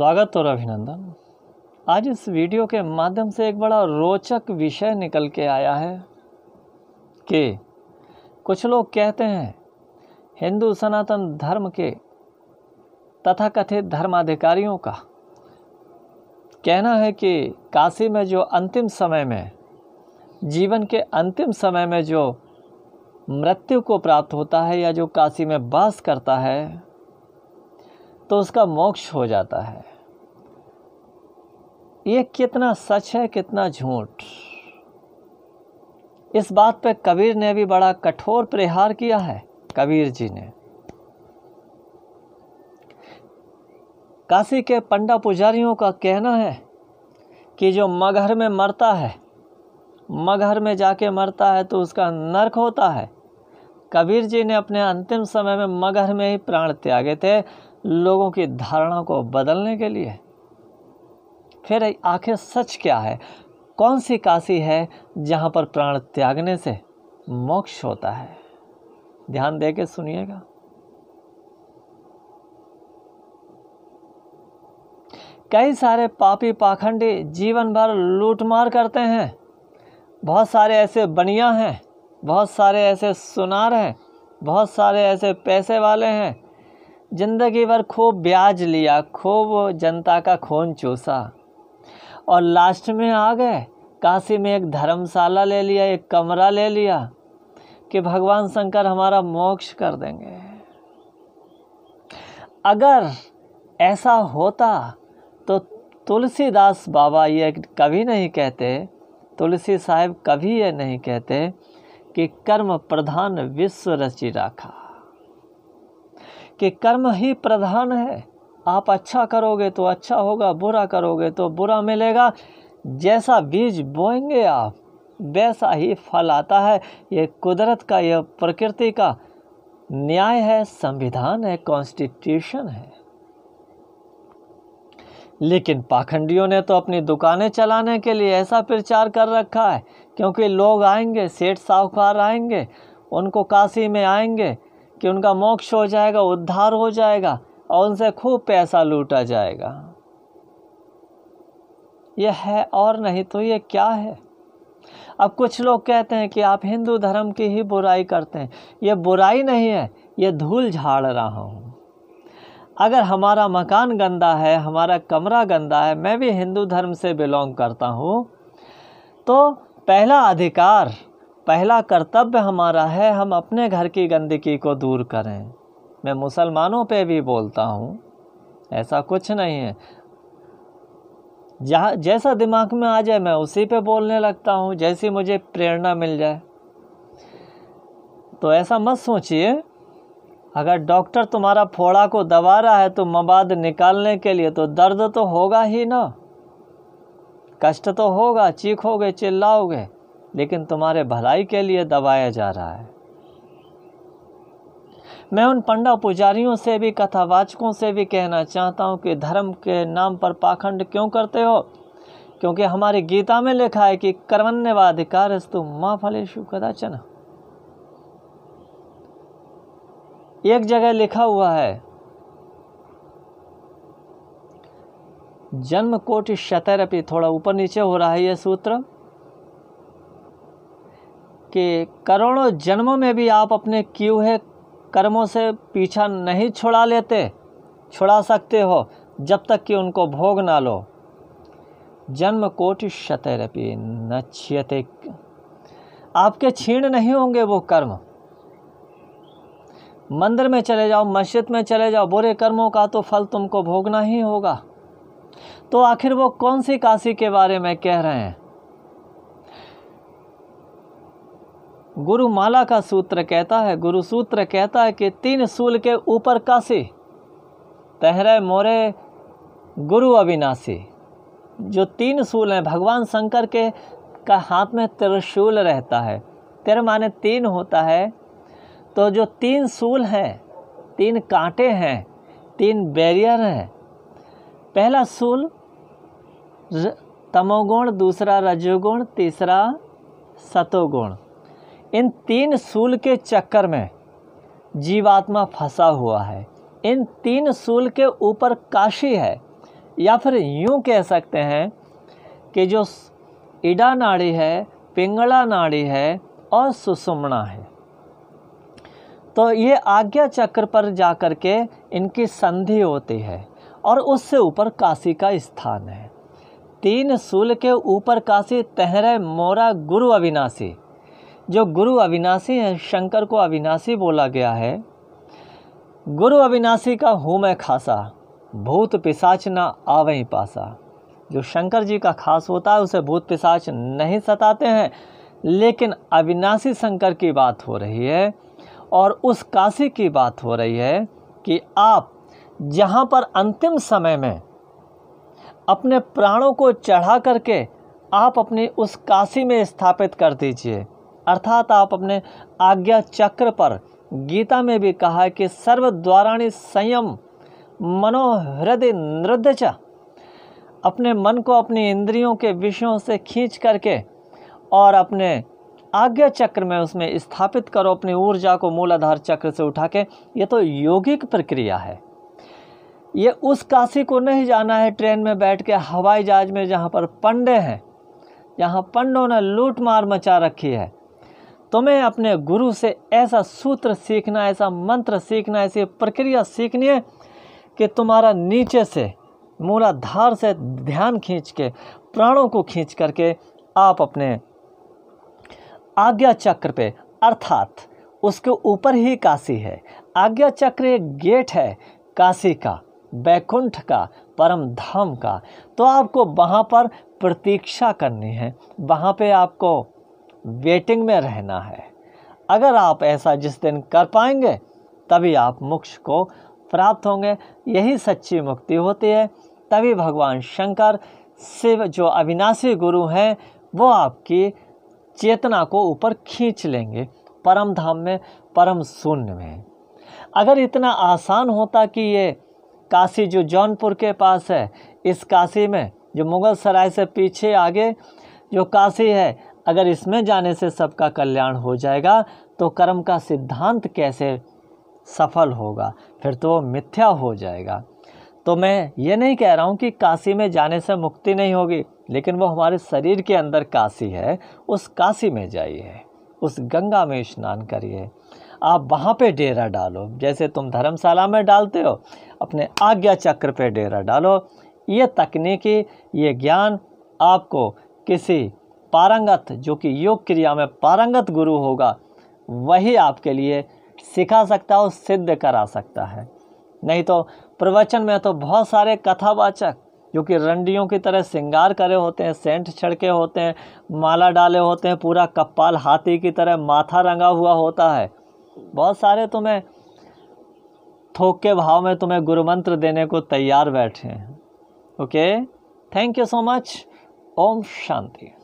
स्वागत और अभिनंदन आज इस वीडियो के माध्यम से एक बड़ा रोचक विषय निकल के आया है कि कुछ लोग कहते हैं हिंदू सनातन धर्म के तथाकथित धर्माधिकारियों का कहना है कि काशी में जो अंतिम समय में जीवन के अंतिम समय में जो मृत्यु को प्राप्त होता है या जो काशी में वास करता है तो उसका मोक्ष हो जाता है ये कितना सच है कितना झूठ इस बात पर कबीर ने भी बड़ा कठोर प्रहार किया है कबीर जी ने काशी के पंडा पुजारियों का कहना है कि जो मगहर में मरता है मगहर में जाके मरता है तो उसका नरक होता है कबीर जी ने अपने अंतिम समय में मगहर में ही प्राण त्यागे थे लोगों की धारणा को बदलने के लिए फिर आखिर सच क्या है कौन सी काशी है जहाँ पर प्राण त्यागने से मोक्ष होता है ध्यान दे के सुनिएगा कई सारे पापी पाखंडी जीवन भर लूटमार करते हैं बहुत सारे ऐसे बनिया हैं बहुत सारे ऐसे सुनार हैं बहुत सारे ऐसे पैसे वाले हैं ज़िंदगी भर खूब ब्याज लिया खूब जनता का खून चूसा और लास्ट में आ गए काशी में एक धर्मशाला ले लिया एक कमरा ले लिया कि भगवान शंकर हमारा मोक्ष कर देंगे अगर ऐसा होता तो तुलसीदास बाबा ये कभी नहीं कहते तुलसी साहब कभी ये नहीं कहते कि कर्म प्रधान विश्व रचि राखा कि कर्म ही प्रधान है आप अच्छा करोगे तो अच्छा होगा बुरा करोगे तो बुरा मिलेगा जैसा बीज बोएंगे आप वैसा ही फल आता है ये कुदरत का यह प्रकृति का न्याय है संविधान है कॉन्स्टिट्यूशन है लेकिन पाखंडियों ने तो अपनी दुकानें चलाने के लिए ऐसा प्रचार कर रखा है क्योंकि लोग आएंगे सेठ साहूकार आएंगे उनको काशी में आएंगे कि उनका मोक्ष हो जाएगा उद्धार हो जाएगा और उनसे खूब पैसा लूटा जाएगा यह है और नहीं तो ये क्या है अब कुछ लोग कहते हैं कि आप हिंदू धर्म की ही बुराई करते हैं यह बुराई नहीं है ये धूल झाड़ रहा हूँ अगर हमारा मकान गंदा है हमारा कमरा गंदा है मैं भी हिंदू धर्म से बिलोंग करता हूँ तो पहला अधिकार पहला कर्तव्य हमारा है हम अपने घर की गंदगी को दूर करें मैं मुसलमानों पे भी बोलता हूँ ऐसा कुछ नहीं है जहाँ जैसा दिमाग में आ जाए मैं उसी पे बोलने लगता हूँ जैसी मुझे प्रेरणा मिल जाए तो ऐसा मत सोचिए अगर डॉक्टर तुम्हारा फोड़ा को दबा रहा है तो मवाद निकालने के लिए तो दर्द तो होगा ही ना कष्ट तो होगा चीखोगे चिल्लाओगे लेकिन तुम्हारे भलाई के लिए दबाया जा रहा है मैं उन पंडा पुजारियों से भी कथावाचकों से भी कहना चाहता हूँ कि धर्म के नाम पर पाखंड क्यों करते हो क्योंकि हमारी गीता में लिखा है कि कर्मण्यवाधिकारस्तु माँ फलेशु कदाचन एक जगह लिखा हुआ है जन्म कोटि शतर शतरपि थोड़ा ऊपर नीचे हो रहा है यह सूत्र कि करोड़ों जन्मों में भी आप अपने किए हुए कर्मों से पीछा नहीं छुड़ा लेते छुड़ा सकते हो जब तक कि उनको भोग ना लो जन्म कोटि शतरपी न छियते आपके छीण नहीं होंगे वो कर्म मंदिर में चले जाओ मस्जिद में चले जाओ बुरे कर्मों का तो फल तुमको भोगना ही होगा तो आखिर वो कौन सी काशी के बारे में कह रहे हैं गुरु माला का सूत्र कहता है गुरु सूत्र कहता है कि तीन सूल के ऊपर कासे तहरे मोरे गुरु अविनाशी जो तीन सूल हैं भगवान शंकर के का हाथ में त्रिशूल रहता है तिर माने तीन होता है तो जो तीन सूल हैं तीन कांटे हैं तीन बैरियर हैं पहला सूल तमोगुण दूसरा रजोगुण तीसरा सतोगुण इन तीन सूल के चक्कर में जीवात्मा फंसा हुआ है इन तीन सूल के ऊपर काशी है या फिर यूँ कह सकते हैं कि जो इडा नाड़ी है पिंगला नाड़ी है और सुसुमणा है तो ये आज्ञा चक्र पर जा कर के इनकी संधि होती है और उससे ऊपर काशी का स्थान है तीन सूल के ऊपर काशी तहरे मोरा गुरु अविनाशी जो गुरु अविनाशी हैं शंकर को अविनाशी बोला गया है गुरु अविनाशी का हूँ मैं खासा भूत पिशाच ना आवई पासा जो शंकर जी का खास होता है उसे भूत पिशाच नहीं सताते हैं लेकिन अविनाशी शंकर की बात हो रही है और उस काशी की बात हो रही है कि आप जहाँ पर अंतिम समय में अपने प्राणों को चढ़ा करके आप अपनी उस काशी में स्थापित कर दीजिए अर्थात आप अपने आज्ञा चक्र पर गीता में भी कहा कि सर्वद्वाराणी संयम मनोहृदय नृद अपने मन को अपनी इंद्रियों के विषयों से खींच करके और अपने आज्ञा चक्र में उसमें स्थापित करो अपनी ऊर्जा को मूलाधार चक्र से उठा के ये तो यौगिक प्रक्रिया है ये उस काशी को नहीं जाना है ट्रेन में बैठ के हवाई जहाज में जहाँ पर पंडे हैं जहाँ पंडों ने लूट मार मचा रखी है तुम्हें अपने गुरु से ऐसा सूत्र सीखना ऐसा मंत्र सीखना ऐसी प्रक्रिया सीखनी है कि तुम्हारा नीचे से मूलाधार से ध्यान खींच के प्राणों को खींच करके आप अपने आज्ञा चक्र पे अर्थात उसके ऊपर ही काशी है आज्ञा चक्र एक गेट है काशी का बैकुंठ का परम धाम का तो आपको वहाँ पर प्रतीक्षा करनी है वहाँ पे आपको वेटिंग में रहना है अगर आप ऐसा जिस दिन कर पाएंगे तभी आप मोक्ष को प्राप्त होंगे यही सच्ची मुक्ति होती है तभी भगवान शंकर शिव जो अविनाशी गुरु हैं वो आपकी चेतना को ऊपर खींच लेंगे परम धाम में परम शून्य में अगर इतना आसान होता कि ये काशी जो जौनपुर के पास है इस काशी में जो मुगल सराय से पीछे आगे जो काशी है अगर इसमें जाने से सबका कल्याण हो जाएगा तो कर्म का सिद्धांत कैसे सफल होगा फिर तो वो मिथ्या हो जाएगा तो मैं ये नहीं कह रहा हूँ कि काशी में जाने से मुक्ति नहीं होगी लेकिन वो हमारे शरीर के अंदर काशी है उस काशी में जाइए उस गंगा में स्नान करिए आप वहाँ पे डेरा डालो जैसे तुम धर्मशाला में डालते हो अपने आज्ञा चक्र पे डेरा डालो ये तकनीकी ये ज्ञान आपको किसी पारंगत जो कि योग क्रिया में पारंगत गुरु होगा वही आपके लिए सिखा सकता है और सिद्ध करा सकता है नहीं तो प्रवचन में तो बहुत सारे कथावाचक जो कि रंडियों की तरह श्रृंगार करे होते हैं सेंट छड़के होते हैं माला डाले होते हैं पूरा कपाल हाथी की तरह माथा रंगा हुआ होता है बहुत सारे तुम्हें थोक के भाव में तुम्हें गुरु मंत्र देने को तैयार बैठे हैं okay thank you so much ओम शांति